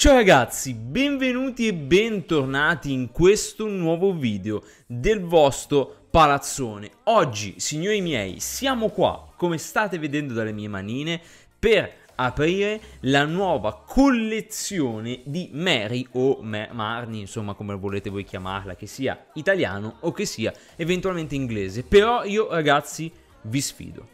Ciao ragazzi, benvenuti e bentornati in questo nuovo video del vostro palazzone. Oggi, signori miei, siamo qua, come state vedendo dalle mie manine, per aprire la nuova collezione di Mary o Ma Marni, insomma come volete voi chiamarla, che sia italiano o che sia eventualmente inglese. Però io ragazzi vi sfido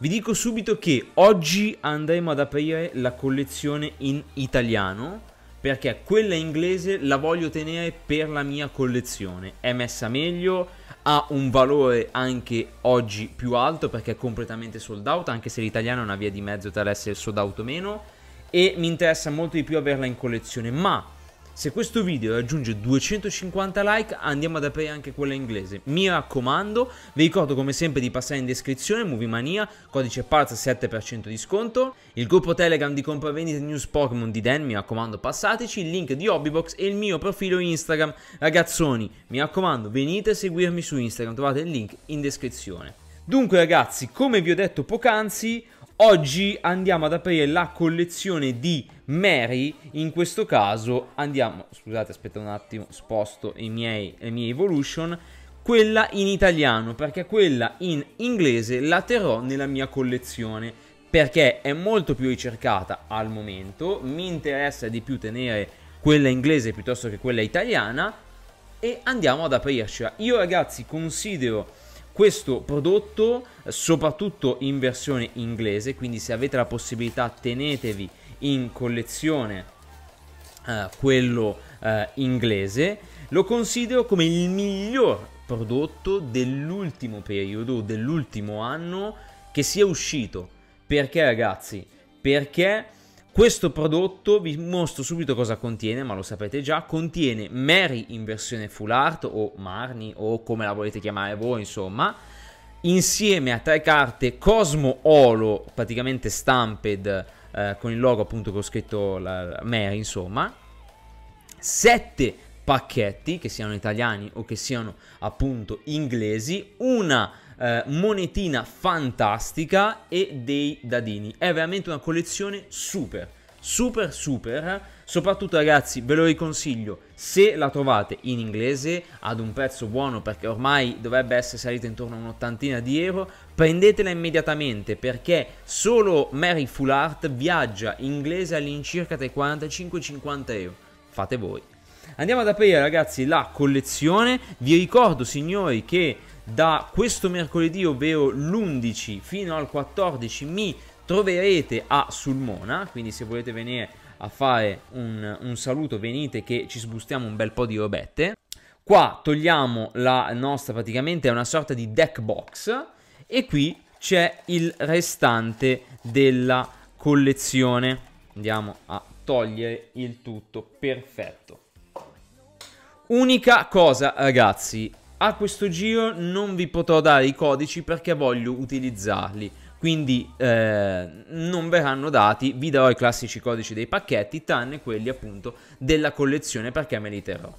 vi dico subito che oggi andremo ad aprire la collezione in italiano perché quella inglese la voglio tenere per la mia collezione. È messa meglio, ha un valore anche oggi più alto perché è completamente sold out, anche se l'italiano è una via di mezzo tra l'essere sold out o meno e mi interessa molto di più averla in collezione, ma se questo video raggiunge 250 like andiamo ad aprire anche quella inglese. Mi raccomando, vi ricordo come sempre di passare in descrizione Movie Mania, codice PARZ 7% di sconto, il gruppo Telegram di compravendite news Pokémon di Dan, mi raccomando passateci, il link di Hobbybox e il mio profilo Instagram. Ragazzoni, mi raccomando venite a seguirmi su Instagram, trovate il link in descrizione. Dunque ragazzi, come vi ho detto poc'anzi, Oggi andiamo ad aprire la collezione di Mary, in questo caso andiamo, scusate aspetta un attimo, sposto i miei, i miei Evolution, quella in italiano, perché quella in inglese la terrò nella mia collezione, perché è molto più ricercata al momento, mi interessa di più tenere quella inglese piuttosto che quella italiana, e andiamo ad aprircela. Io ragazzi considero questo prodotto soprattutto in versione inglese, quindi se avete la possibilità tenetevi in collezione eh, quello eh, inglese, lo considero come il miglior prodotto dell'ultimo periodo, dell'ultimo anno che sia uscito. Perché ragazzi? Perché questo prodotto vi mostro subito cosa contiene, ma lo sapete già, contiene Mary in versione full art o Marni o come la volete chiamare voi, insomma, insieme a tre carte Cosmo Olo, praticamente stamped eh, con il logo appunto che ho scritto la, la Mary, insomma, sette pacchetti che siano italiani o che siano appunto inglesi, una eh, monetina fantastica e dei dadini. È veramente una collezione super, super, super. Soprattutto ragazzi, ve lo riconsiglio, se la trovate in inglese ad un prezzo buono perché ormai dovrebbe essere salita intorno a un'ottantina di euro, prendetela immediatamente perché solo Mary Full Art viaggia in inglese all'incirca tra i 45 e i 50 euro. Fate voi. Andiamo ad aprire ragazzi la collezione. Vi ricordo signori che da questo mercoledì, ovvero l'11 fino al 14, mi troverete a Sulmona, quindi se volete venire a fare un, un saluto venite che ci sbustiamo un bel po' di robette. Qua togliamo la nostra praticamente è una sorta di deck box e qui c'è il restante della collezione. Andiamo a togliere il tutto, perfetto. Unica cosa, ragazzi, a questo giro non vi potrò dare i codici perché voglio utilizzarli. Quindi eh, non verranno dati, vi darò i classici codici dei pacchetti, tranne quelli appunto della collezione perché me li terrò.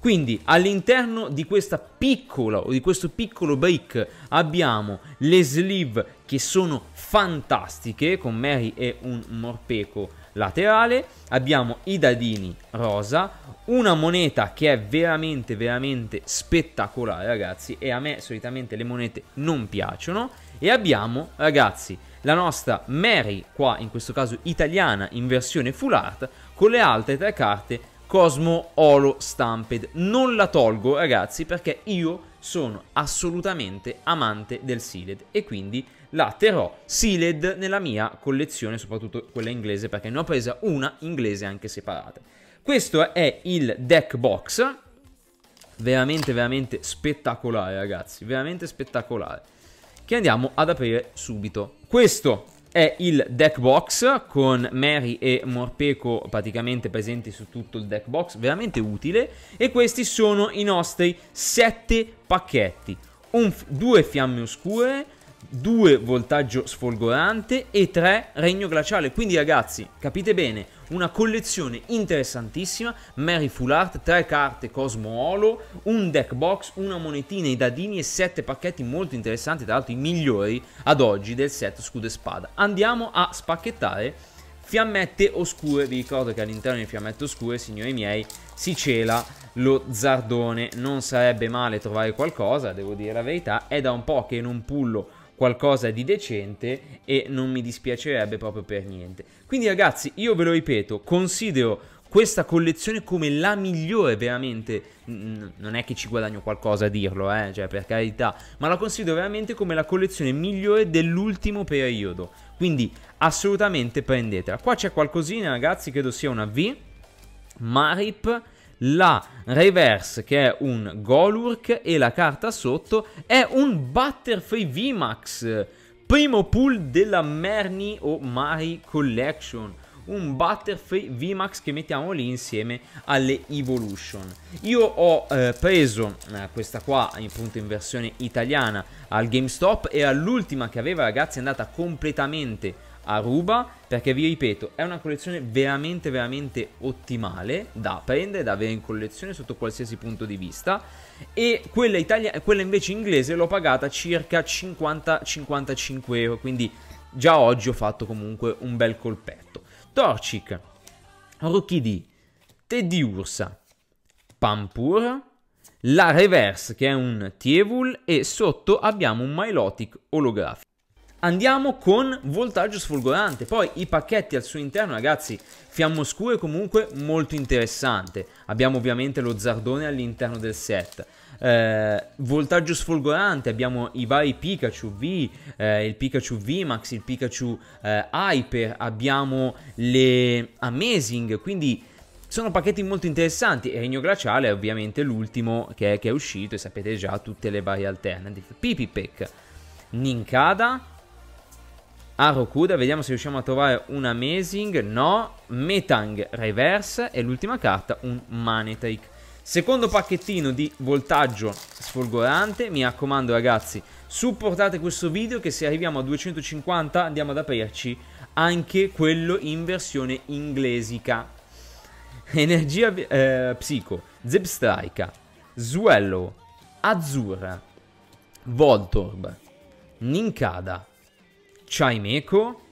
Quindi all'interno di questa piccola o di questo piccolo brick abbiamo le sleeve che sono fantastiche con Mary e un morpeco laterale, abbiamo i dadini rosa, una moneta che è veramente veramente spettacolare ragazzi e a me solitamente le monete non piacciono e abbiamo ragazzi la nostra Mary qua in questo caso italiana in versione full art con le altre tre carte Cosmo Olo Stamped. Non la tolgo ragazzi perché io sono assolutamente amante del Sealed e quindi la terrò sealed nella mia collezione, soprattutto quella inglese, perché ne ho presa una inglese anche separata. Questo è il deck box, veramente veramente spettacolare ragazzi, veramente spettacolare, che andiamo ad aprire subito. Questo è il deck box con Mary e Morpeco praticamente presenti su tutto il deck box, veramente utile, e questi sono i nostri 7 pacchetti. Un, due fiamme oscure, 2 voltaggio sfolgorante e 3 regno glaciale. Quindi ragazzi, capite bene, una collezione interessantissima, Mary Full Art, 3 carte Cosmo Olo, un deck box, una monetina, i dadini e 7 pacchetti molto interessanti, tra l'altro i migliori ad oggi del set Scudo e Spada. Andiamo a spacchettare Fiammette Oscure, vi ricordo che all'interno di Fiammette Oscure, signori miei, si cela lo Zardone, non sarebbe male trovare qualcosa, devo dire la verità, è da un po' che non pullo qualcosa di decente e non mi dispiacerebbe proprio per niente. Quindi ragazzi, io ve lo ripeto, considero questa collezione come la migliore veramente non è che ci guadagno qualcosa a dirlo eh, cioè per carità ma la considero veramente come la collezione migliore dell'ultimo periodo quindi assolutamente prendetela qua c'è qualcosina ragazzi credo sia una V Marip la reverse che è un Golurk e la carta sotto è un Butterfree VMAX, primo pull della Merny o Mari Collection. Un Butterfree VMAX che mettiamo lì insieme alle Evolution. Io ho eh, preso eh, questa qua appunto in versione italiana al GameStop e all'ultima che aveva ragazzi è andata completamente a Ruba perché vi ripeto è una collezione veramente veramente ottimale da prendere, da avere in collezione sotto qualsiasi punto di vista e quella, Italia, quella invece inglese l'ho pagata circa 50-55 euro quindi già oggi ho fatto comunque un bel colpetto. Torchic, Rookie D, Teddy Ursa, Pampur, la Reverse che è un Tievul e sotto abbiamo un Milotic olografico. Andiamo con voltaggio sfolgorante, poi i pacchetti al suo interno ragazzi, fiammo scuro è comunque molto interessante, abbiamo ovviamente lo zardone all'interno del set, eh, voltaggio sfolgorante, abbiamo i vari Pikachu V, eh, il Pikachu V Max il Pikachu eh, Hyper, abbiamo le Amazing, quindi sono pacchetti molto interessanti e Regno Glaciale è ovviamente l'ultimo che, che, è uscito e sapete già tutte le varie alternative. Pipipec, Ninkada, a Rokuda. Vediamo se riusciamo a trovare un Amazing. No. Metang Reverse. E l'ultima carta, un Manetake. Secondo pacchettino di voltaggio sfolgorante. Mi raccomando ragazzi, supportate questo video che se arriviamo a 250 andiamo ad aprirci anche quello in versione inglesica. Energia eh, Psico, Zebstrika, Swellow, Azzurra, Voltorb, Ninkada, Ciaimeco.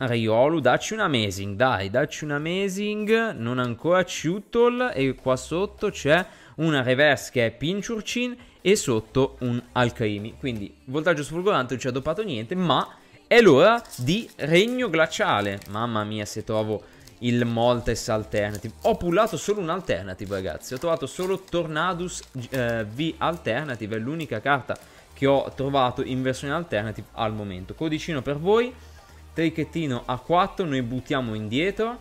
Raiolu, dacci un amazing, dai, dacci un amazing, non ancora Ciutol e qua sotto c'è una reverse che è Pinchurcin e sotto un Alcaimi. Quindi voltaggio sfolgorante, non ci ha dopato niente, ma è l'ora di Regno Glaciale. Mamma mia se trovo il Moltes Alternative. Ho pullato solo un Alternative ragazzi, ho trovato solo Tornadus eh, V Alternative, è l'unica carta che ho trovato in versione alternative al momento. Codicino per voi, trichettino A4, noi buttiamo indietro,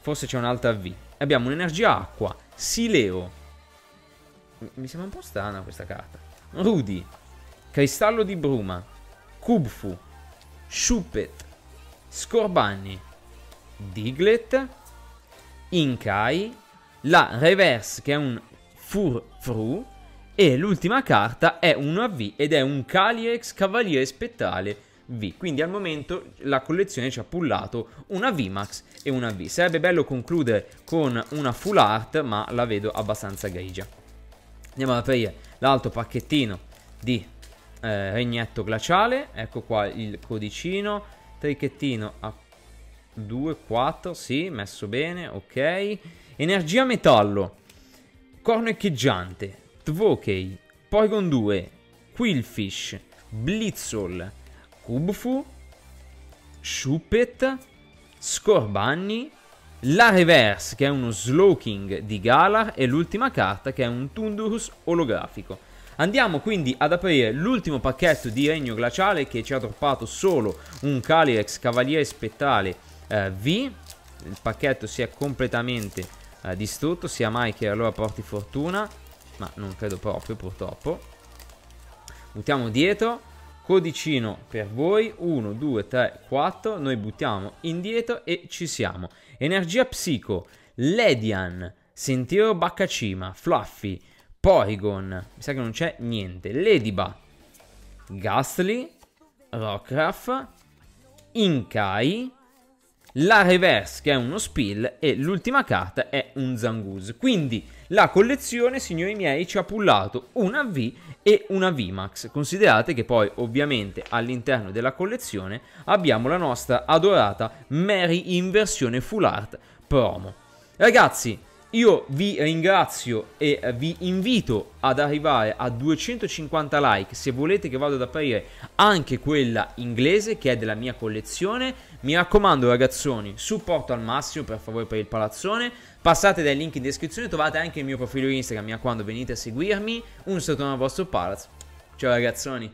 forse c'è un'altra V. Abbiamo un'energia acqua, Sileo, mi sembra un po' strana questa carta, Rudy, Cristallo di Bruma, Kubfu, Shupet, Scorbanni, Diglett, Inkai, la Reverse che è un Furfru, e l'ultima carta è una V ed è un Calyrex Cavaliere Spettrale V. Quindi al momento la collezione ci ha pullato una VMAX e una V. Sarebbe bello concludere con una full art, ma la vedo abbastanza grigia. Andiamo ad aprire l'altro pacchettino di eh, regnetto glaciale. Ecco qua il codicino. Trichettino a 2, 4, sì, messo bene, ok. Energia metallo. Corno echeggiante, Tvokei, Porygon 2, Quillfish, Blitzol, Kubfu, Shuppet, Scorbanni, la Reverse che è uno Slowking di Galar e l'ultima carta che è un Tundurus olografico. Andiamo quindi ad aprire l'ultimo pacchetto di Regno Glaciale che ci ha droppato solo un Calyrex Cavaliere Spettrale eh, V. Il pacchetto si è completamente eh, distrutto, sia mai che allora porti fortuna ma non credo proprio purtroppo. Buttiamo dietro. Codicino per voi, 1, 2, 3, 4, noi buttiamo indietro e ci siamo. Energia Psico, Ledian, Sentiero Baccacima, Fluffy, Porygon, mi sa che non c'è niente, Lediba, Ghastly. Rockruff, Inkai, la reverse che è uno spill e l'ultima carta è un Zanguz. Quindi la collezione, signori miei, ci ha pullato una V e una VMAX. Considerate che poi ovviamente all'interno della collezione abbiamo la nostra adorata Mary in versione full art promo. Ragazzi, io vi ringrazio e vi invito ad arrivare a 250 like se volete che vado ad apparire anche quella inglese che è della mia collezione. Mi raccomando ragazzoni, supporto al massimo per favore per il palazzone. Passate dai link in descrizione, trovate anche il mio profilo Instagram, quando venite a seguirmi. Un saluto al vostro palazzo. Ciao ragazzoni.